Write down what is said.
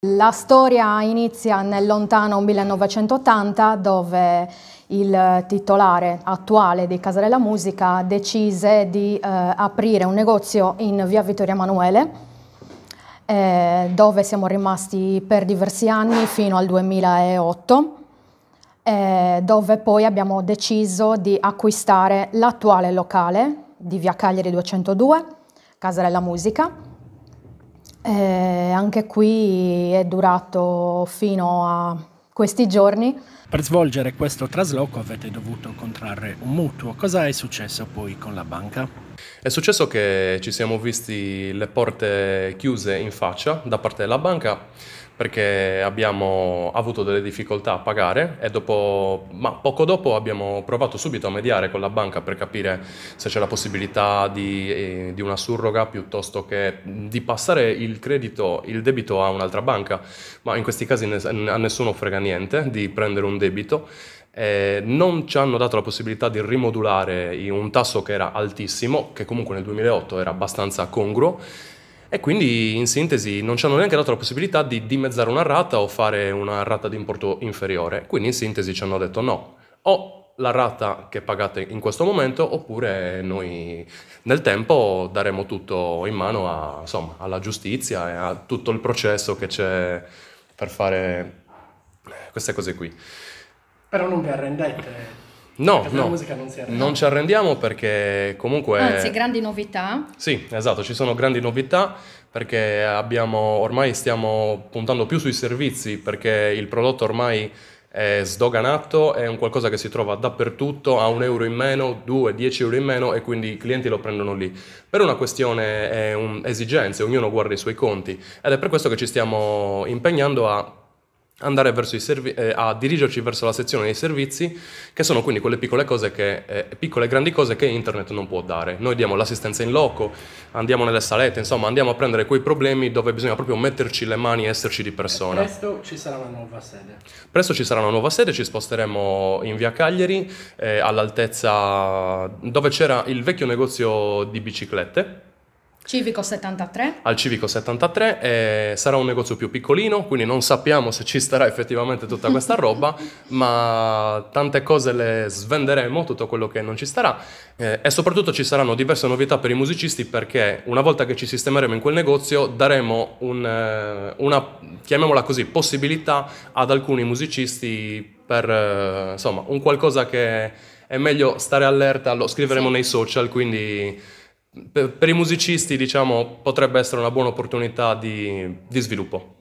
La storia inizia nel lontano 1980 dove il titolare attuale di Casarella Musica decise di eh, aprire un negozio in via Vittorio Emanuele eh, dove siamo rimasti per diversi anni fino al 2008 eh, dove poi abbiamo deciso di acquistare l'attuale locale di via Cagliari 202 Casarella Musica eh, anche qui è durato fino a questi giorni. Per svolgere questo trasloco avete dovuto contrarre un mutuo. Cosa è successo poi con la banca? È successo che ci siamo visti le porte chiuse in faccia da parte della banca perché abbiamo avuto delle difficoltà a pagare e dopo, ma poco dopo abbiamo provato subito a mediare con la banca per capire se c'è la possibilità di, eh, di una surroga piuttosto che di passare il credito, il debito a un'altra banca, ma in questi casi a nessuno frega niente di prendere un debito. Eh, non ci hanno dato la possibilità di rimodulare un tasso che era altissimo, che comunque nel 2008 era abbastanza congruo e quindi in sintesi non ci hanno neanche dato la possibilità di dimezzare una rata o fare una rata di importo inferiore. Quindi in sintesi ci hanno detto no, o la rata che pagate in questo momento oppure noi nel tempo daremo tutto in mano a, insomma, alla giustizia e a tutto il processo che c'è per fare queste cose qui. Però non vi arrendete No, no. Non, ci arrendiamo perché comunque... Anzi, grandi novità. Sì, esatto, ci sono grandi novità perché abbiamo, ormai stiamo puntando più sui servizi perché il prodotto ormai è sdoganato, è un qualcosa che si trova dappertutto a un euro in meno, due, dieci euro in meno e quindi i clienti lo prendono lì. Per una questione, è un, esigenze, ognuno guarda i suoi conti ed è per questo che ci stiamo impegnando a andare servi- eh, a dirigerci verso la sezione dei servizi, che sono quindi quelle piccole, che, eh, piccole e grandi cose che internet non può dare. Noi diamo l'assistenza in loco, andiamo nelle salette, insomma andiamo a prendere quei problemi dove bisogna proprio metterci le mani e esserci di persona. E presto ci sarà una nuova sede. Presto ci sarà una nuova sede, ci sposteremo in via Cagliari, eh, all'altezza dove c'era il vecchio negozio di biciclette Civico 73. Al Civico 73 eh, sarà un negozio più piccolino, quindi non sappiamo se ci starà effettivamente tutta questa roba, ma tante cose le svenderemo, tutto quello che non ci starà eh, e soprattutto ci saranno diverse novità per i musicisti perché una volta che ci sistemeremo in quel negozio daremo un, eh, una, chiamiamola così, possibilità ad alcuni musicisti per eh, insomma un qualcosa che è meglio stare allerta, lo scriveremo sì. nei social, quindi per, per i musicisti diciamo, potrebbe essere una buona opportunità di, di sviluppo.